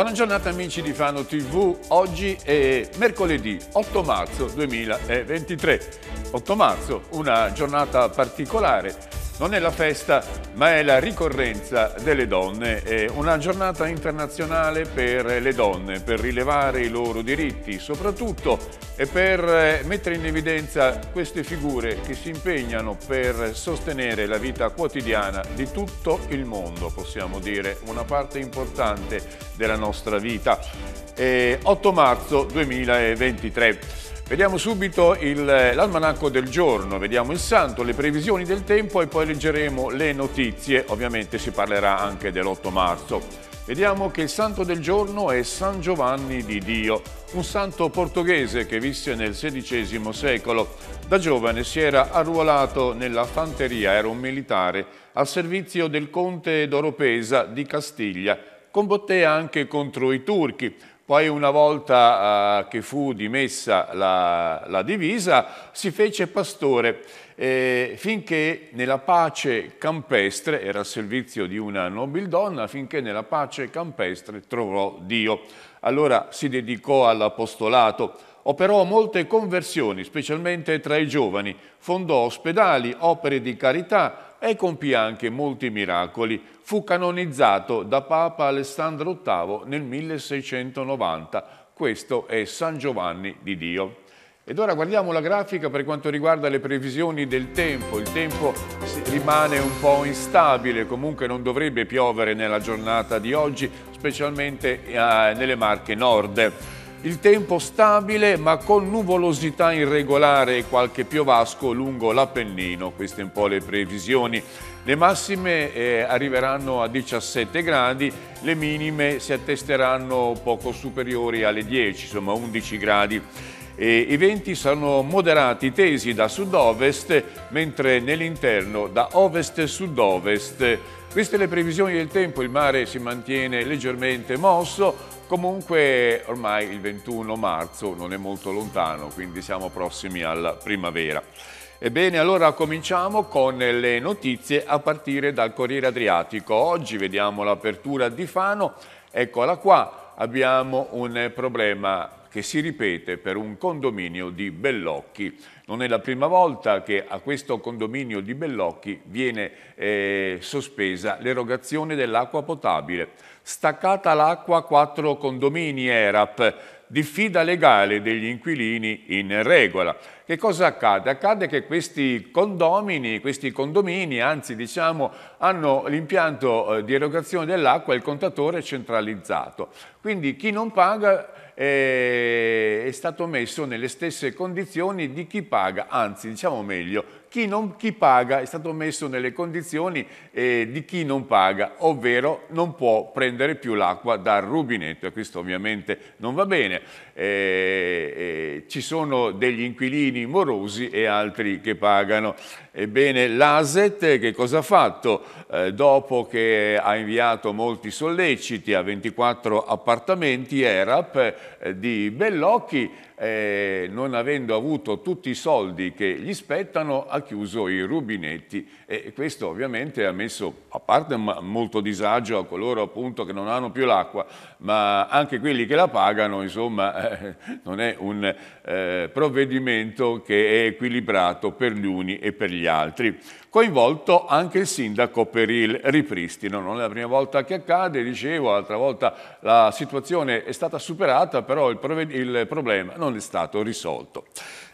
Buona giornata amici di Fano TV, oggi è mercoledì 8 marzo 2023. 8 marzo, una giornata particolare non è la festa ma è la ricorrenza delle donne, è una giornata internazionale per le donne, per rilevare i loro diritti soprattutto e per eh, mettere in evidenza queste figure che si impegnano per sostenere la vita quotidiana di tutto il mondo, possiamo dire, una parte importante della nostra vita. E 8 marzo 2023. Vediamo subito eh, l'almanacco del giorno, vediamo il santo, le previsioni del tempo e poi leggeremo le notizie, ovviamente si parlerà anche dell'8 marzo. Vediamo che il santo del giorno è San Giovanni di Dio, un santo portoghese che visse nel XVI secolo. Da giovane si era arruolato nella fanteria, era un militare al servizio del conte d'Oropesa di Castiglia. Combatté anche contro i turchi, poi una volta eh, che fu dimessa la, la, divisa si fece pastore eh, finché nella pace campestre, era al servizio di una nobildonna, finché nella pace campestre trovò Dio. Allora si dedicò all'apostolato. Operò molte conversioni, specialmente tra i giovani, fondò ospedali, opere di carità, e compì anche molti miracoli. Fu canonizzato da Papa Alessandro VIII nel 1690. Questo è San Giovanni di Dio. Ed ora guardiamo la grafica per quanto riguarda le previsioni del tempo. Il tempo rimane un po' instabile, comunque non dovrebbe piovere nella giornata di oggi, specialmente eh, nelle Marche Nord. Il tempo stabile ma con nuvolosità irregolare e qualche piovasco lungo l'Appennino, queste un po' le previsioni. Le massime eh, arriveranno a 17 gradi, le minime si attesteranno poco superiori alle 10, insomma 11 gradi. E I venti sono moderati tesi da sud-ovest, mentre nell'interno da ovest sud -ovest. Queste le previsioni del tempo, il mare si mantiene leggermente mosso, Comunque ormai il 21 marzo non è molto lontano, quindi siamo prossimi alla primavera. Ebbene, allora cominciamo con le notizie a partire dal Corriere Adriatico. Oggi vediamo l'apertura di Fano. Eccola qua, abbiamo un problema che si ripete per un condominio di Bellocchi. Non è la prima volta che a questo condominio di Bellocchi viene eh, sospesa l'erogazione dell'acqua potabile. Staccata l'acqua, a quattro condomini ERAP, diffida legale degli inquilini in regola. Che cosa accade? Accade che questi condomini, questi condomini, anzi diciamo, hanno l'impianto eh, di erogazione dell'acqua e il contatore centralizzato. Quindi chi non paga eh, è stato messo nelle stesse condizioni di chi paga, anzi diciamo meglio, chi, non, chi, paga è stato messo nelle condizioni eh, di chi non paga, ovvero non può prendere più l'acqua dal rubinetto e questo ovviamente non va bene eh, ci sono degli inquilini morosi e altri che pagano. Ebbene, l'ASET che cosa ha fatto? Eh, dopo che ha inviato molti solleciti a 24 appartamenti ERAP eh, di Bellocchi, eh, non avendo avuto tutti i soldi che gli spettano, ha chiuso i rubinetti e questo ovviamente ha messo, a parte molto disagio a coloro appunto che non hanno più l'acqua, ma anche quelli che la pagano, insomma, eh, non è un eh, provvedimento che è equilibrato per gli uni e per gli altri. Coinvolto anche il sindaco per il ripristino, non è la prima volta che accade, dicevo, l'altra volta la situazione è stata superata, però il, il problema non è stato risolto.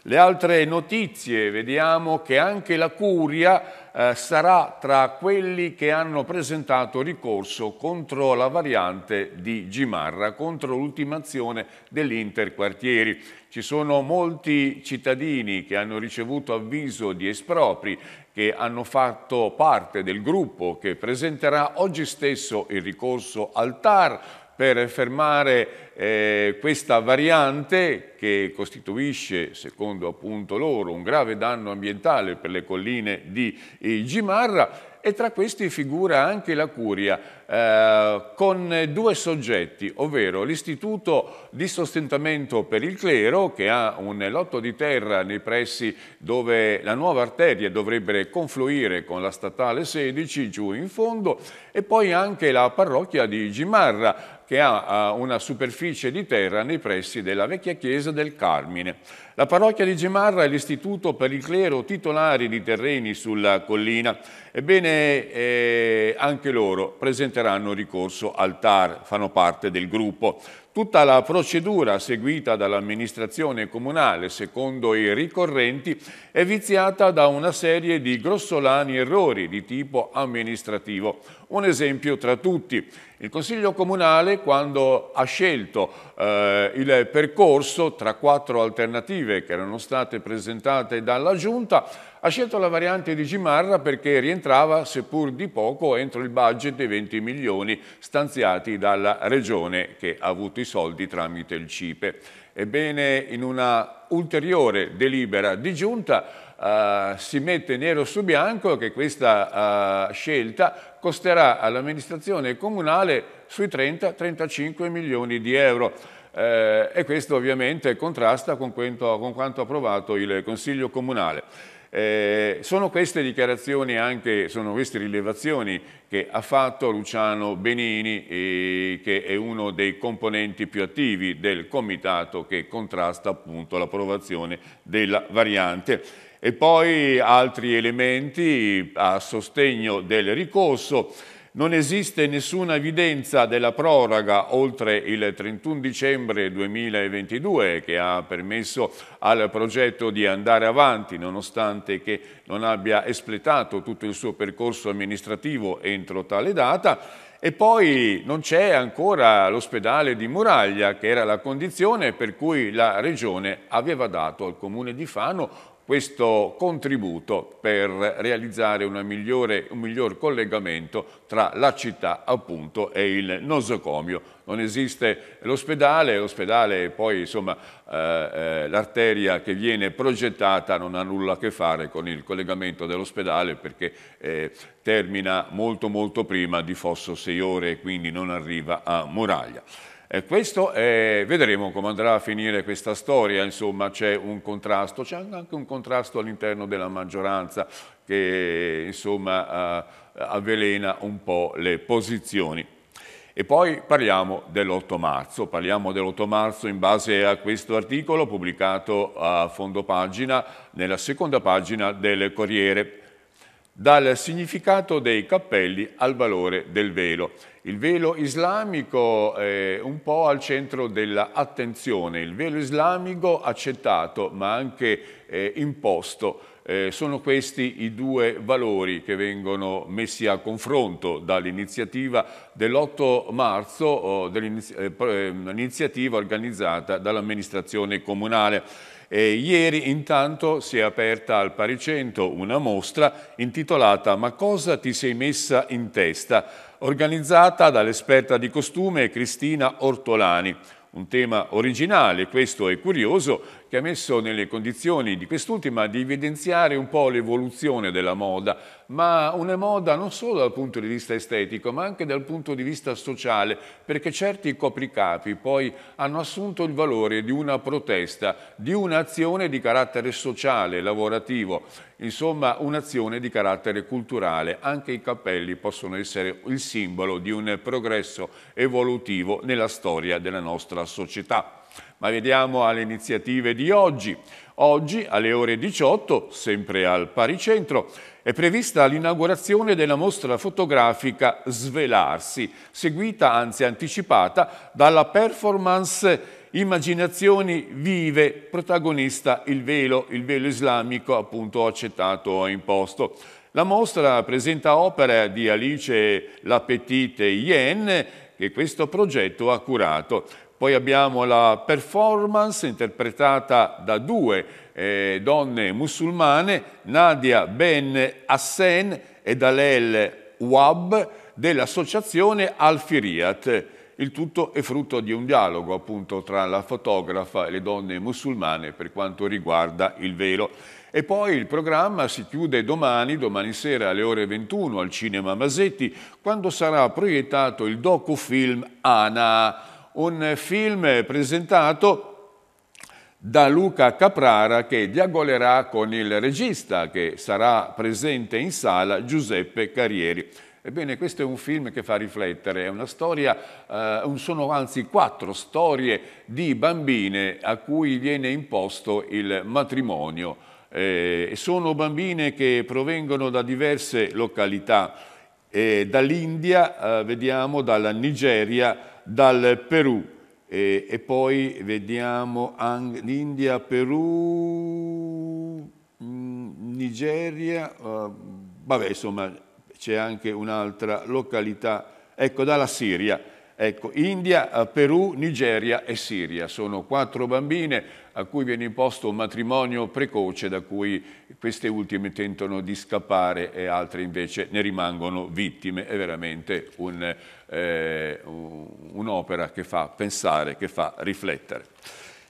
Le altre notizie, vediamo che anche la Curia eh, sarà tra quelli che hanno presentato ricorso contro la variante di Gimarra, contro l'ultimazione dell'Interquartieri. Ci sono molti cittadini che hanno ricevuto avviso di espropri, che hanno fatto parte del gruppo che presenterà oggi stesso il ricorso al TAR per fermare eh, questa variante che costituisce, secondo appunto loro, un grave danno ambientale per le colline di eh, Gimarra e tra questi figura anche la Curia eh, con due soggetti, ovvero l'Istituto di Sostentamento per il Clero che ha un lotto di terra nei pressi dove la nuova arteria dovrebbe confluire con la statale 16 giù in fondo e poi anche la parrocchia di Gimarra che ha una superficie di terra nei pressi della vecchia chiesa del Carmine. La parrocchia di Gemarra è l'istituto per il clero titolari di terreni sulla collina. Ebbene, eh, anche loro presenteranno ricorso al TAR, fanno parte del gruppo. Tutta la procedura seguita dall'amministrazione comunale, secondo i ricorrenti, è viziata da una serie di grossolani errori di tipo amministrativo. Un esempio tra tutti. Il Consiglio Comunale, quando ha scelto eh, il percorso tra quattro alternative alternative che erano state presentate dalla Giunta, ha scelto la variante di Gimarra perché rientrava, seppur di poco, entro il budget dei 20 milioni stanziati dalla Regione che ha avuto i soldi tramite il CIPE. Ebbene, in una ulteriore delibera di Giunta Uh, si mette nero su bianco che questa uh, scelta costerà all'amministrazione comunale sui 30-35 milioni di euro eh, e questo ovviamente contrasta con quanto, con quanto approvato il Consiglio Comunale. Eh, sono queste dichiarazioni anche, sono queste rilevazioni che ha fatto Luciano Benini, eh, che è uno dei componenti più attivi del comitato che contrasta appunto l'approvazione della variante. E poi altri elementi a sostegno del ricorso. Non esiste nessuna evidenza della proroga oltre il 31 dicembre 2022 che ha permesso al progetto di andare avanti nonostante che non abbia espletato tutto il suo percorso amministrativo entro tale data e poi non c'è ancora l'ospedale di Muraglia che era la condizione per cui la Regione aveva dato al Comune di Fano questo contributo per realizzare migliore, un miglior collegamento tra la città appunto, e il nosocomio. Non esiste l'ospedale, l'ospedale poi insomma eh, eh, l'arteria che viene progettata non ha nulla a che fare con il collegamento dell'ospedale perché eh, termina molto molto prima di Fosso 6 ore e quindi non arriva a Muraglia. E eh, questo è, eh, vedremo come andrà a finire questa storia, insomma c'è un contrasto, c'è anche un contrasto all'interno della maggioranza che insomma avvelena un po' le posizioni. E poi parliamo dell'8 marzo, parliamo dell'8 marzo in base a questo articolo pubblicato a fondo pagina, nella seconda pagina del Corriere dal significato dei cappelli al valore del velo. Il velo islamico è un po' al centro dell'attenzione, il velo islamico accettato ma anche eh, imposto. Eh, sono questi i due valori che vengono messi a confronto dall'iniziativa dell'8 marzo, dell'iniziativa eh, eh, organizzata dall'amministrazione comunale. E ieri intanto si è aperta al Paricento una mostra intitolata Ma cosa ti sei messa in testa? organizzata dall'esperta di costume Cristina Ortolani. Un tema originale, questo è curioso, che ha messo nelle condizioni di quest'ultima di evidenziare un po' l'evoluzione della moda, ma una moda non solo dal punto di vista estetico, ma anche dal punto di vista sociale, perché certi copricapi poi hanno assunto il valore di una protesta, di un'azione di carattere sociale, lavorativo, insomma un'azione di carattere culturale. Anche i cappelli possono essere il simbolo di un progresso evolutivo nella storia della nostra società. Ma vediamo alle iniziative di oggi. Oggi alle ore 18, sempre al Paricentro, è prevista l'inaugurazione della mostra fotografica Svelarsi, seguita, anzi anticipata, dalla performance Immaginazioni vive, protagonista il velo, il velo islamico appunto accettato e imposto. La mostra presenta opere di Alice Lapetite Yen che questo progetto ha curato. Poi abbiamo la performance interpretata da due eh, donne musulmane, Nadia Ben Hassen e Dalel Wab dell'associazione Al-Firiat. Il tutto è frutto di un dialogo appunto tra la fotografa e le donne musulmane per quanto riguarda il velo. E poi il programma si chiude domani, domani sera alle ore 21 al Cinema Masetti, quando sarà proiettato il docufilm Ana un film presentato da Luca Caprara che diagolerà con il regista che sarà presente in sala, Giuseppe Carrieri. Ebbene, questo è un film che fa riflettere, è una storia, eh, sono anzi quattro storie di bambine a cui viene imposto il matrimonio. Eh, sono bambine che provengono da diverse località, eh, dall'India, eh, vediamo, dalla Nigeria, dal Perù. E, e poi vediamo l'India, Perù, mm, Nigeria, uh, vabbè insomma c'è anche un'altra località, ecco dalla Siria. Ecco, India, eh, Perù, Nigeria e Siria. Sono quattro bambine, a cui viene imposto un matrimonio precoce da cui queste ultime tentano di scappare e altre invece ne rimangono vittime. È veramente un'opera eh, un che fa pensare, che fa riflettere.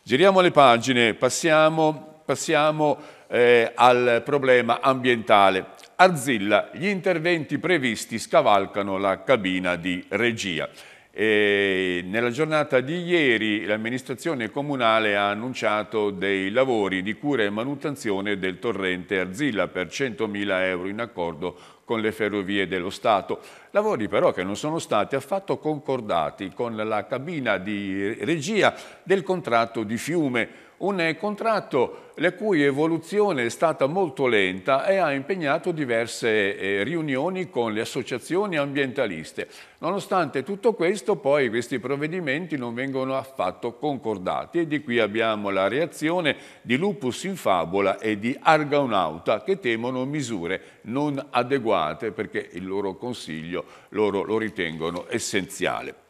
Giriamo le pagine, passiamo, passiamo eh, al problema ambientale. Arzilla, gli interventi previsti scavalcano la cabina di regia. E nella giornata di ieri l'amministrazione comunale ha annunciato dei lavori di cura e manutenzione del torrente Arzilla per 100.000 euro in accordo con le ferrovie dello Stato. Lavori però che non sono stati affatto concordati con la cabina di regia del contratto di fiume un contratto la cui evoluzione è stata molto lenta e ha impegnato diverse eh, riunioni con le associazioni ambientaliste. Nonostante tutto questo, poi questi provvedimenti non vengono affatto concordati e di qui abbiamo la reazione di Lupus in Fabola e di Argonauta che temono misure non adeguate perché il loro consiglio loro lo ritengono essenziale.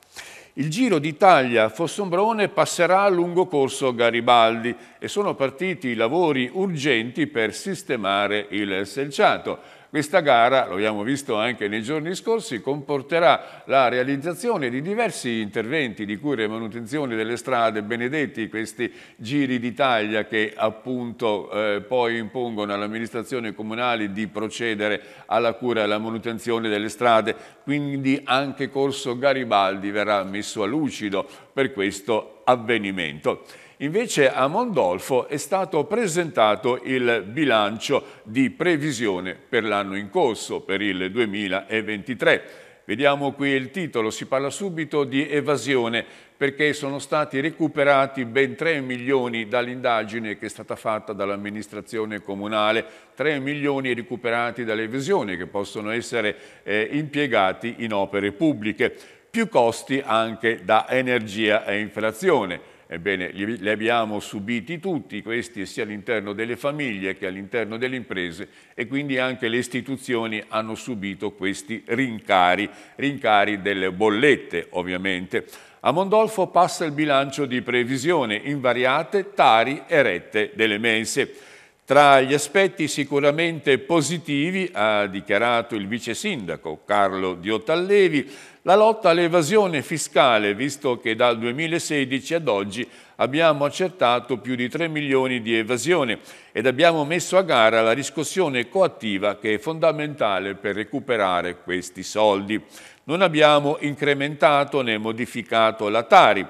Il Giro d'Italia Fossombrone passerà lungo corso Garibaldi e sono partiti i lavori urgenti per sistemare il selciato. Questa gara, lo abbiamo visto anche nei giorni scorsi, comporterà la realizzazione di diversi interventi di cura e manutenzione delle strade, benedetti questi giri d'Italia che appunto eh, poi impongono all'amministrazione comunale di procedere alla cura e alla manutenzione delle strade, quindi anche Corso Garibaldi verrà messo a lucido per questo avvenimento. Invece a Mondolfo è stato presentato il bilancio di previsione per l'anno in corso, per il 2023. Vediamo qui il titolo, si parla subito di evasione perché sono stati recuperati ben 3 milioni dall'indagine che è stata fatta dall'amministrazione comunale, 3 milioni recuperati dall'evasione che possono essere eh, impiegati in opere pubbliche, più costi anche da energia e inflazione. Ebbene, li, li abbiamo subiti tutti questi sia all'interno delle famiglie che all'interno delle imprese e quindi anche le istituzioni hanno subito questi rincari, rincari delle bollette ovviamente. A Mondolfo passa il bilancio di previsione, invariate, tari e rette delle mense. Tra gli aspetti sicuramente positivi, ha dichiarato il vice sindaco Carlo Diotallevi, la lotta all'evasione fiscale, visto che dal 2016 ad oggi abbiamo accertato più di 3 milioni di evasione ed abbiamo messo a gara la riscossione coattiva che è fondamentale per recuperare questi soldi. Non abbiamo incrementato né modificato la Tari.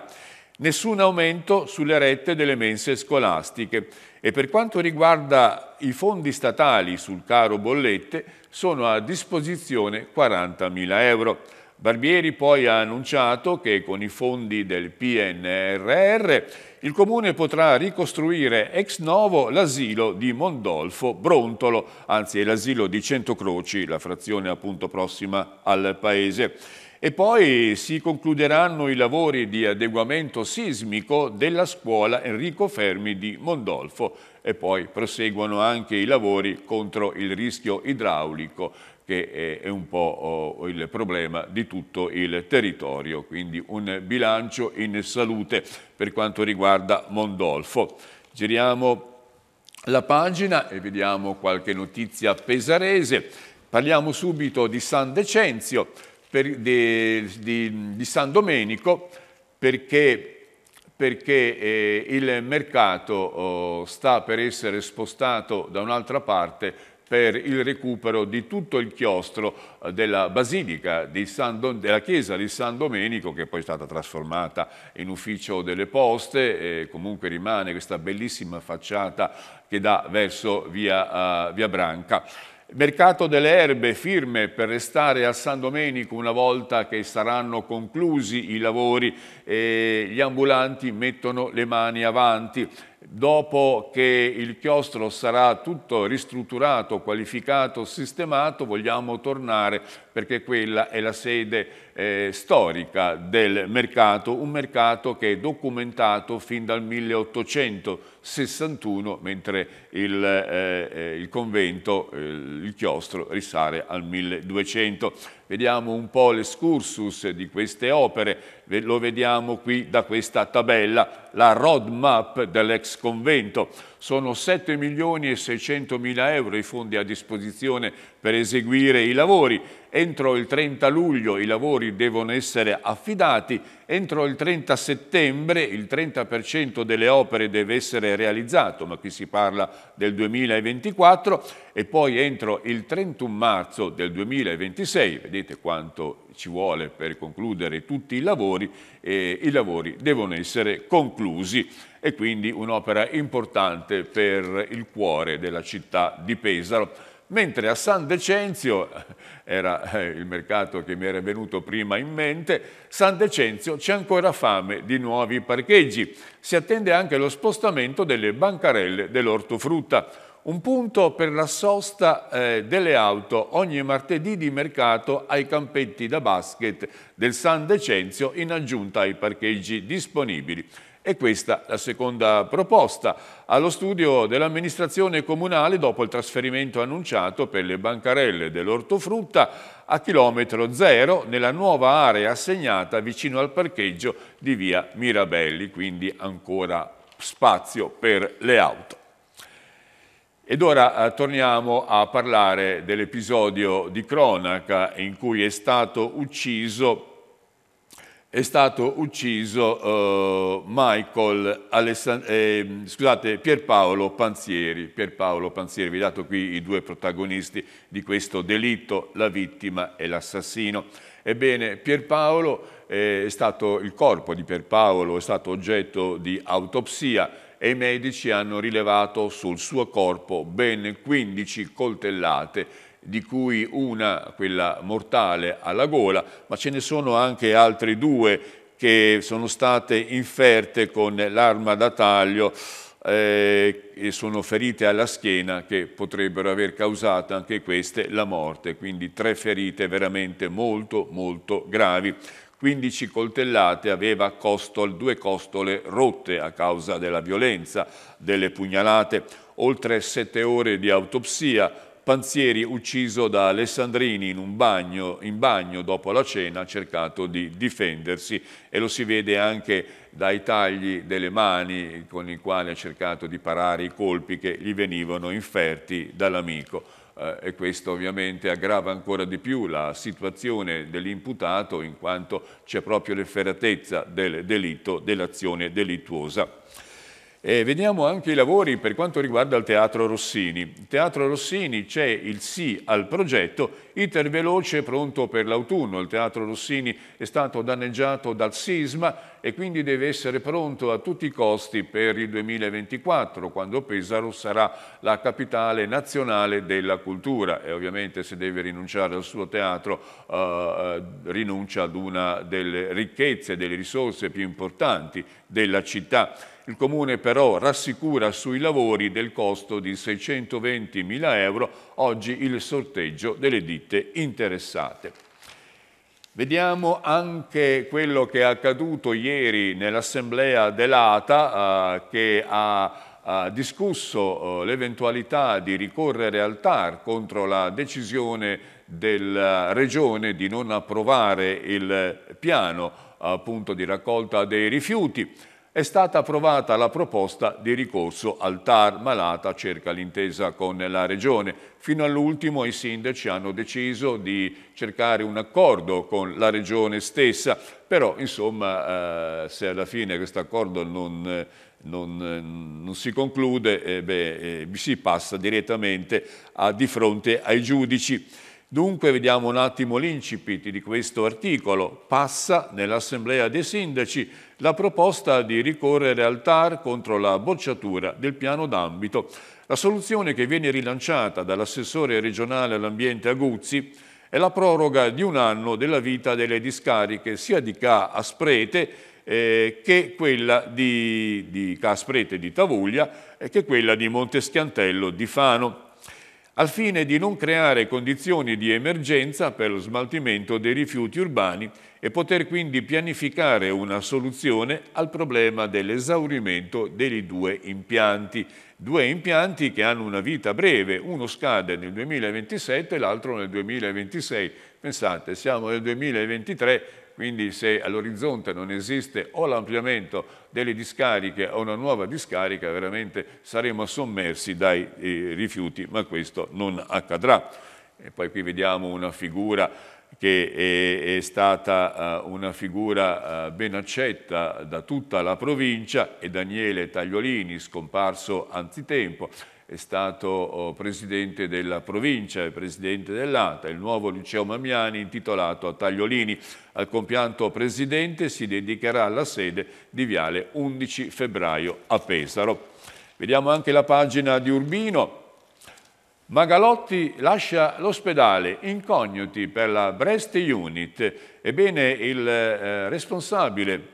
Nessun aumento sulle rette delle mense scolastiche e per quanto riguarda i fondi statali sul caro bollette sono a disposizione 40.000 euro. Barbieri poi ha annunciato che con i fondi del PNRR il Comune potrà ricostruire ex novo l'asilo di Mondolfo Brontolo, anzi è l'asilo di Centocroci, la frazione appunto prossima al paese. E poi si concluderanno i lavori di adeguamento sismico della scuola Enrico Fermi di Mondolfo e poi proseguono anche i lavori contro il rischio idraulico che è un po' oh, il problema di tutto il territorio, quindi un bilancio in salute per quanto riguarda Mondolfo. Giriamo la pagina e vediamo qualche notizia pesarese. Parliamo subito di San Decenzio, per, di, di, di, San Domenico, perché, perché eh, il mercato oh, sta per essere spostato da un'altra parte per il recupero di tutto il chiostro eh, della Basilica San, della Chiesa di San Domenico che è poi è stata trasformata in ufficio delle poste e comunque rimane questa bellissima facciata che dà verso via, uh, via Branca. Mercato delle erbe, firme per restare a San Domenico una volta che saranno conclusi i lavori e gli ambulanti mettono le mani avanti. Dopo che il chiostro sarà tutto ristrutturato, qualificato, sistemato, vogliamo tornare perché quella è la sede eh, storica del mercato, un mercato che è documentato fin dal 1861, mentre il, eh, eh il convento, eh, il chiostro, risale al 1200. Vediamo un po' l'escursus di queste opere, lo vediamo qui da questa tabella, la roadmap dell'ex convento sono 7 milioni e 600 mila euro i fondi a disposizione per eseguire i lavori. Entro il 30 luglio i lavori devono essere affidati, entro il 30 settembre il 30% delle opere deve essere realizzato, ma qui si parla del 2024, e poi entro il 31 marzo del 2026, vedete quanto ci vuole per concludere tutti i lavori, eh, i lavori devono essere conclusi e quindi un'opera importante per il cuore della città di Pesaro. Mentre a San Decenzio, eh, era eh, il mercato che mi era venuto prima in mente, San Decenzio c'è ancora fame di nuovi parcheggi. Si attende anche lo spostamento delle bancarelle dell'ortofrutta. Un punto per la sosta eh, delle auto ogni martedì di mercato ai campetti da basket del San Decenzio in aggiunta ai parcheggi disponibili. E questa la seconda proposta, allo studio dell'amministrazione comunale dopo il trasferimento annunciato per le bancarelle dell'ortofrutta a chilometro zero nella nuova area assegnata vicino al parcheggio di via Mirabelli, quindi ancora spazio per le auto. Ed ora eh, torniamo a parlare dell'episodio di cronaca in cui è stato ucciso è stato ucciso Alessand- eh, ehm, scusate, Pierpaolo Panzieri. Pierpaolo Panzieri, vi dato qui i due protagonisti di questo delitto, la vittima e l'assassino. Ebbene, Pierpaolo eh, è stato, il corpo di Pierpaolo è stato oggetto di autopsia e i medici hanno rilevato sul suo corpo ben 15 coltellate di cui una, quella mortale, alla gola, ma ce ne sono anche altre due che sono state inferte con l'arma da taglio eh, e sono ferite alla schiena che potrebbero aver causato anche queste la morte, quindi tre ferite veramente molto molto gravi. 15 coltellate, aveva costol, due costole rotte a causa della violenza, delle pugnalate, oltre sette ore di autopsia, Panzieri ucciso da Alessandrini in, un bagno, in bagno dopo la cena ha cercato di difendersi e lo si vede anche dai tagli delle mani con i quali ha cercato di parare i colpi che gli venivano inferti dall'amico. Eh, e questo ovviamente aggrava ancora di più la situazione dell'imputato in quanto c'è proprio l'efferatezza del delitto, dell'azione delittuosa. E vediamo anche i lavori per quanto riguarda il Teatro Rossini. Il Teatro Rossini c'è il sì al progetto, iter veloce pronto per l'autunno. Il Teatro Rossini è stato danneggiato dal sisma e quindi deve essere pronto a tutti i costi per il 2024, quando Pesaro sarà la capitale nazionale della cultura. E ovviamente se deve rinunciare al suo teatro eh, rinuncia ad una delle ricchezze, delle risorse più importanti della città il Comune però rassicura sui lavori del costo di 620 mila euro, oggi il sorteggio delle ditte interessate. Vediamo anche quello che è accaduto ieri nell'assemblea dell'ATA eh, che ha ha discusso eh, l'eventualità di ricorrere al TAR contro la decisione della eh, Regione di non approvare il piano appunto, di raccolta dei rifiuti è stata approvata la proposta di ricorso al TAR, Malata cerca l'intesa con la Regione. Fino all'ultimo i sindaci hanno deciso di cercare un accordo con la Regione stessa, però insomma eh, se alla fine questo accordo non, non, non, si conclude, eh, beh, eh, si passa direttamente a, di fronte ai giudici. Dunque vediamo un attimo l'incipit di questo articolo. Passa nell'Assemblea dei Sindaci la proposta di ricorrere al TAR contro la bocciatura del piano d'ambito. La soluzione che viene rilanciata dall'assessore regionale all'ambiente Aguzzi è la proroga di un anno della vita delle discariche sia di Ca Asprete eh, che quella di, di Ca Sprete di Tavuglia e eh, che quella di Monteschiantello di Fano al fine di non creare condizioni di emergenza per lo smaltimento dei rifiuti urbani e poter quindi pianificare una soluzione al problema dell'esaurimento dei due impianti. Due impianti che hanno una vita breve, uno scade nel 2027 e l'altro nel 2026. Pensate, siamo nel 2023, quindi se all'orizzonte non esiste o l'ampliamento delle discariche o una nuova discarica, veramente saremo sommersi dai eh, rifiuti, ma questo non accadrà. E poi qui vediamo una figura che è, è stata uh, una figura uh, ben accetta da tutta la provincia, è Daniele Tagliolini, scomparso anzitempo, è stato oh, presidente della provincia e presidente dell'ATA, il nuovo liceo Mamiani intitolato a Tagliolini. Al compianto presidente si dedicherà la sede di Viale 11 febbraio a Pesaro. Vediamo anche la pagina di Urbino. Magalotti lascia l'ospedale incogniti per la Brest Unit. Ebbene, il eh, responsabile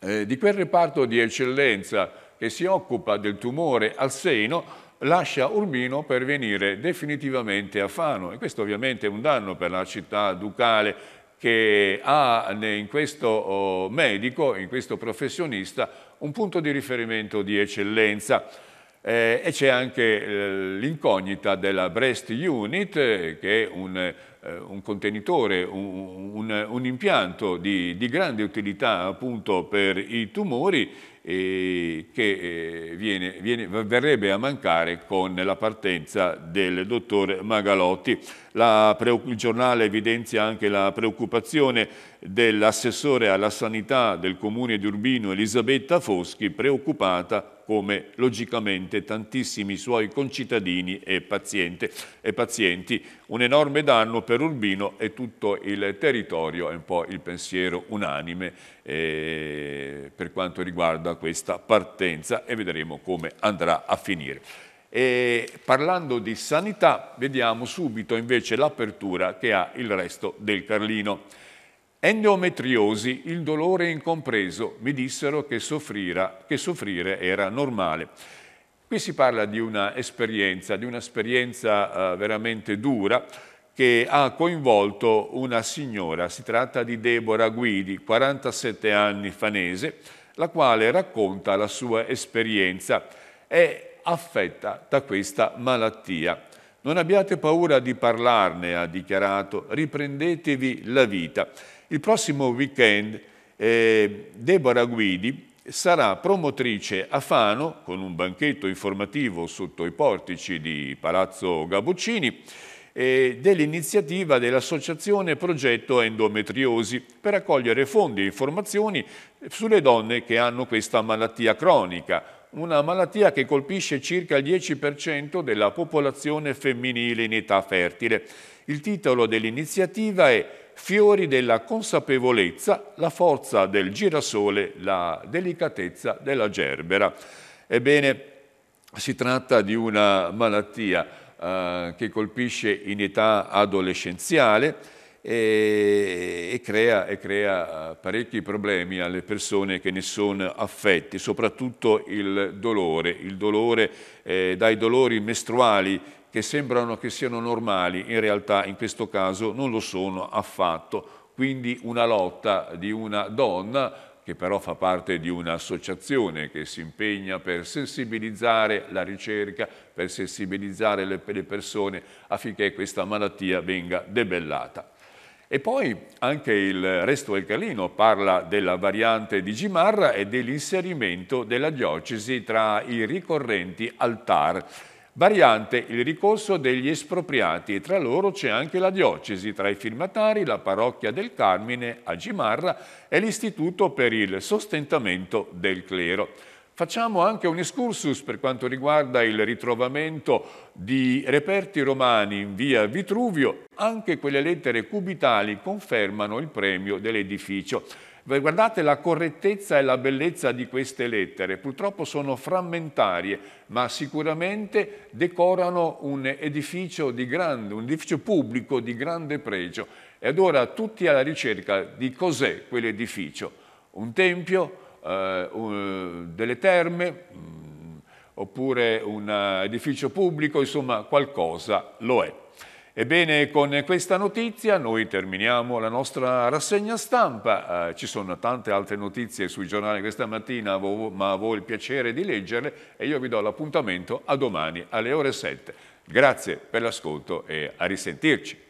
eh, di quel reparto di eccellenza che si occupa del tumore al seno lascia Urbino per venire definitivamente a Fano e questo ovviamente è un danno per la città ducale che ha in questo oh, medico, in questo professionista, un punto di riferimento di eccellenza. Eh, e c'è anche eh, l'incognita della Breast Unit, che è un, eh, un contenitore, un, un, un impianto di, di grande utilità appunto per i tumori eh, che viene, viene, verrebbe a mancare con la partenza del dottore Magalotti. La, il giornale evidenzia anche la preoccupazione dell'assessore alla sanità del comune di Urbino Elisabetta Foschi, preoccupata come logicamente tantissimi suoi concittadini e, paziente, e, pazienti. Un enorme danno per Urbino e tutto il territorio, è un po' il pensiero unanime eh, per quanto riguarda questa partenza e vedremo come andrà a finire. E parlando di sanità, vediamo subito invece l'apertura che ha il resto del Carlino. Endometriosi, il dolore incompreso, mi dissero che, soffrira, che soffrire era normale. Qui si parla di un'esperienza, di un'esperienza eh, veramente dura che ha coinvolto una signora, si tratta di Deborah Guidi, 47 anni fanese, la quale racconta la sua esperienza. È affetta da questa malattia. Non abbiate paura di parlarne, ha dichiarato, riprendetevi la vita. Il prossimo weekend eh, Deborah Guidi sarà promotrice a Fano con un banchetto informativo sotto i portici di Palazzo Gabuccini eh, dell'iniziativa dell'associazione Progetto Endometriosi per accogliere fondi e informazioni sulle donne che hanno questa malattia cronica una malattia che colpisce circa il 10% della popolazione femminile in età fertile. Il titolo dell'iniziativa è Fiori della consapevolezza, la forza del girasole, la delicatezza della gerbera. Ebbene, si tratta di una malattia eh, che colpisce in età adolescenziale, e, e, crea, e, crea, parecchi problemi alle persone che ne sono affette, soprattutto il dolore, il dolore eh, dai dolori mestruali che sembrano che siano normali, in realtà in questo caso non lo sono affatto. Quindi una lotta di una donna che però fa parte di un'associazione che si impegna per sensibilizzare la ricerca, per sensibilizzare le persone affinché questa malattia venga debellata. E poi anche il resto del Calino parla della variante di Gimarra e dell'inserimento della diocesi tra i ricorrenti altar. Variante il ricorso degli espropriati e tra loro c'è anche la diocesi, tra i firmatari la parrocchia del Carmine a Gimarra e l'Istituto per il sostentamento del clero. Facciamo anche un excursus per quanto riguarda il ritrovamento di reperti romani in via Vitruvio, anche quelle lettere cubitali confermano il premio dell'edificio. Guardate la correttezza e la bellezza di queste lettere, purtroppo sono frammentarie, ma sicuramente decorano un edificio, grande, un edificio pubblico di grande pregio. E allora tutti alla ricerca di cos'è quell'edificio. Un tempio, eh, un, delle terme mh, mm, oppure un eh, edificio pubblico, insomma qualcosa lo è. Ebbene, con questa notizia noi terminiamo la nostra rassegna stampa. Eh, ci sono tante altre notizie sui giornali questa mattina, ma avevo il piacere di leggerle e io vi do l'appuntamento a domani alle ore 7. Grazie per l'ascolto e a risentirci.